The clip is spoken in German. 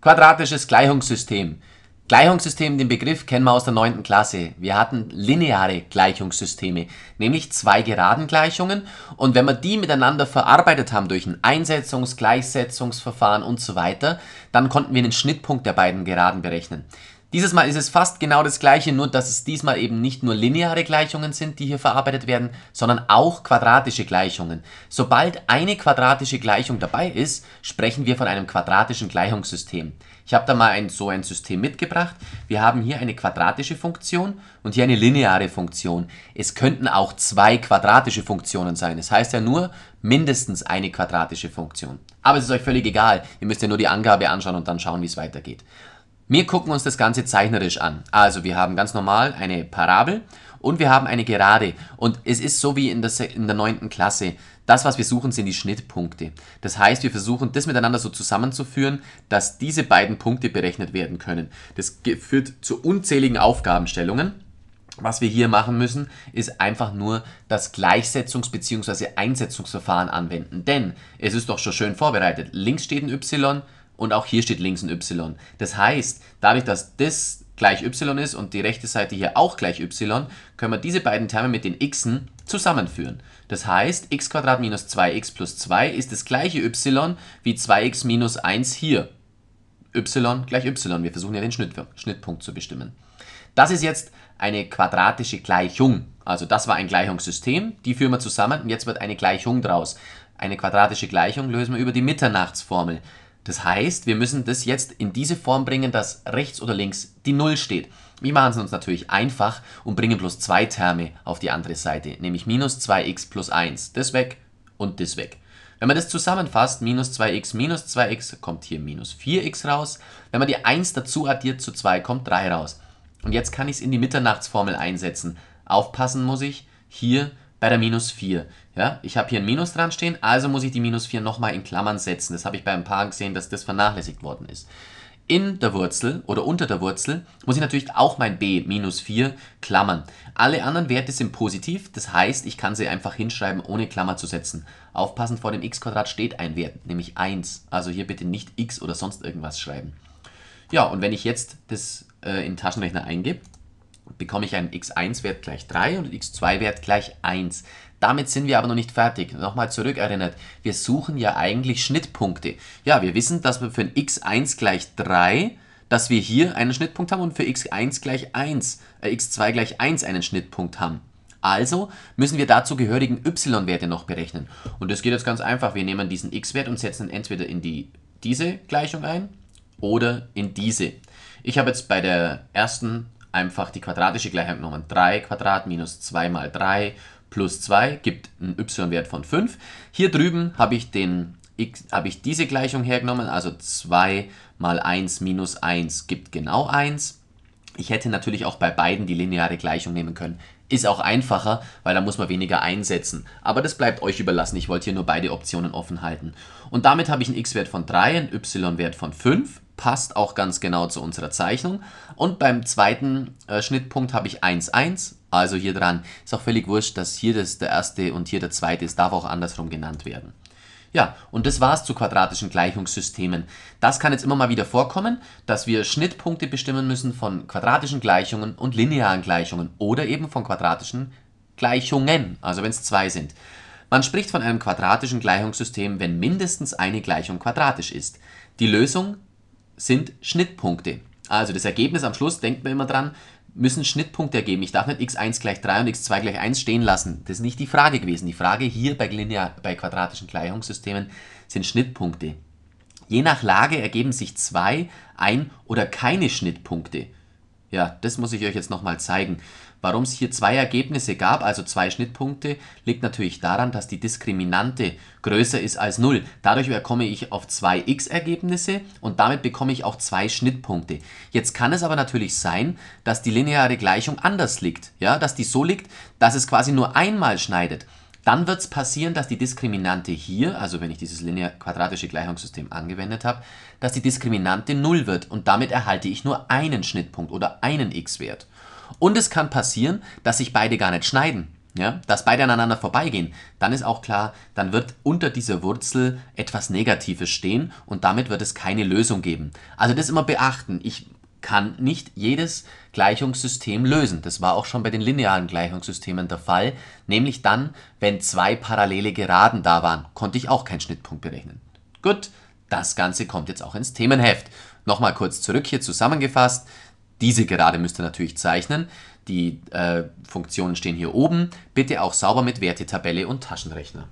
Quadratisches Gleichungssystem. Gleichungssystem, den Begriff kennen wir aus der 9. Klasse. Wir hatten lineare Gleichungssysteme, nämlich zwei geraden Gleichungen und wenn wir die miteinander verarbeitet haben durch ein Einsetzungs-, Gleichsetzungsverfahren und so weiter, dann konnten wir den Schnittpunkt der beiden Geraden berechnen. Dieses Mal ist es fast genau das gleiche, nur dass es diesmal eben nicht nur lineare Gleichungen sind, die hier verarbeitet werden, sondern auch quadratische Gleichungen. Sobald eine quadratische Gleichung dabei ist, sprechen wir von einem quadratischen Gleichungssystem. Ich habe da mal ein, so ein System mitgebracht. Wir haben hier eine quadratische Funktion und hier eine lineare Funktion. Es könnten auch zwei quadratische Funktionen sein. Das heißt ja nur mindestens eine quadratische Funktion. Aber es ist euch völlig egal. Ihr müsst ja nur die Angabe anschauen und dann schauen, wie es weitergeht. Wir gucken uns das Ganze zeichnerisch an. Also wir haben ganz normal eine Parabel und wir haben eine Gerade. Und es ist so wie in der, in der 9. Klasse. Das, was wir suchen, sind die Schnittpunkte. Das heißt, wir versuchen, das miteinander so zusammenzuführen, dass diese beiden Punkte berechnet werden können. Das führt zu unzähligen Aufgabenstellungen. Was wir hier machen müssen, ist einfach nur das Gleichsetzungs- bzw. Einsetzungsverfahren anwenden. Denn es ist doch schon schön vorbereitet. Links steht ein y, und auch hier steht links ein y. Das heißt, dadurch, dass das gleich y ist und die rechte Seite hier auch gleich y, können wir diese beiden Terme mit den xen zusammenführen. Das heißt, x minus 2x plus 2 ist das gleiche y wie 2x minus 1 hier. y gleich y. Wir versuchen ja den Schnittpunkt zu bestimmen. Das ist jetzt eine quadratische Gleichung. Also das war ein Gleichungssystem, die führen wir zusammen und jetzt wird eine Gleichung draus. Eine quadratische Gleichung lösen wir über die Mitternachtsformel. Das heißt, wir müssen das jetzt in diese Form bringen, dass rechts oder links die 0 steht. Wir machen es uns natürlich einfach und bringen bloß zwei Terme auf die andere Seite, nämlich minus 2x plus 1, das weg und das weg. Wenn man das zusammenfasst, minus 2x minus 2x, kommt hier minus 4x raus. Wenn man die 1 dazu addiert zu 2, kommt 3 raus. Und jetzt kann ich es in die Mitternachtsformel einsetzen. Aufpassen muss ich, hier bei der minus 4. Ja, ich habe hier ein Minus dran stehen, also muss ich die minus 4 nochmal in Klammern setzen. Das habe ich bei ein paar gesehen, dass das vernachlässigt worden ist. In der Wurzel oder unter der Wurzel muss ich natürlich auch mein b minus 4 klammern. Alle anderen Werte sind positiv, das heißt, ich kann sie einfach hinschreiben, ohne Klammer zu setzen. Aufpassen, vor dem x-Quadrat steht ein Wert, nämlich 1. Also hier bitte nicht x oder sonst irgendwas schreiben. Ja, und wenn ich jetzt das äh, in den Taschenrechner eingebe, bekomme ich einen x1-Wert gleich 3 und x2-Wert gleich 1. Damit sind wir aber noch nicht fertig. Nochmal zurückerinnert, wir suchen ja eigentlich Schnittpunkte. Ja, wir wissen, dass wir für ein x1 gleich 3, dass wir hier einen Schnittpunkt haben und für x1 gleich 1, äh, x2 gleich 1 einen Schnittpunkt haben. Also müssen wir dazu gehörigen y-Werte noch berechnen. Und das geht jetzt ganz einfach. Wir nehmen diesen x-Wert und setzen ihn entweder in die, diese Gleichung ein oder in diese. Ich habe jetzt bei der ersten einfach die quadratische Gleichheit genommen. 3 Quadrat minus 2 mal 3 plus 2 gibt einen y-Wert von 5. Hier drüben habe ich, den, habe ich diese Gleichung hergenommen, also 2 mal 1 minus 1 gibt genau 1. Ich hätte natürlich auch bei beiden die lineare Gleichung nehmen können. Ist auch einfacher, weil da muss man weniger einsetzen. Aber das bleibt euch überlassen. Ich wollte hier nur beide Optionen offen halten. Und damit habe ich einen x-Wert von 3, einen y-Wert von 5 passt auch ganz genau zu unserer Zeichnung. Und beim zweiten äh, Schnittpunkt habe ich 1,1, also hier dran. Ist auch völlig wurscht, dass hier das der erste und hier der zweite ist, darf auch andersrum genannt werden. Ja, und das war's zu quadratischen Gleichungssystemen. Das kann jetzt immer mal wieder vorkommen, dass wir Schnittpunkte bestimmen müssen von quadratischen Gleichungen und linearen Gleichungen oder eben von quadratischen Gleichungen, also wenn es zwei sind. Man spricht von einem quadratischen Gleichungssystem, wenn mindestens eine Gleichung quadratisch ist. Die Lösung sind Schnittpunkte. Also das Ergebnis am Schluss, denkt man immer dran, müssen Schnittpunkte ergeben. Ich darf nicht x1 gleich 3 und x2 gleich 1 stehen lassen. Das ist nicht die Frage gewesen. Die Frage hier bei, linear, bei quadratischen Gleichungssystemen sind Schnittpunkte. Je nach Lage ergeben sich zwei, ein oder keine Schnittpunkte. Ja, das muss ich euch jetzt nochmal zeigen. Warum es hier zwei Ergebnisse gab, also zwei Schnittpunkte, liegt natürlich daran, dass die Diskriminante größer ist als 0. Dadurch bekomme ich auf zwei x-Ergebnisse und damit bekomme ich auch zwei Schnittpunkte. Jetzt kann es aber natürlich sein, dass die lineare Gleichung anders liegt, ja, dass die so liegt, dass es quasi nur einmal schneidet. Dann wird es passieren, dass die Diskriminante hier, also wenn ich dieses linear-quadratische Gleichungssystem angewendet habe, dass die Diskriminante 0 wird und damit erhalte ich nur einen Schnittpunkt oder einen x-Wert. Und es kann passieren, dass sich beide gar nicht schneiden, ja? dass beide aneinander vorbeigehen. Dann ist auch klar, dann wird unter dieser Wurzel etwas Negatives stehen und damit wird es keine Lösung geben. Also das immer beachten. Ich kann nicht jedes Gleichungssystem lösen. Das war auch schon bei den linearen Gleichungssystemen der Fall. Nämlich dann, wenn zwei parallele Geraden da waren, konnte ich auch keinen Schnittpunkt berechnen. Gut, das Ganze kommt jetzt auch ins Themenheft. Nochmal kurz zurück hier zusammengefasst. Diese Gerade müsst ihr natürlich zeichnen. Die äh, Funktionen stehen hier oben. Bitte auch sauber mit Wertetabelle und Taschenrechner.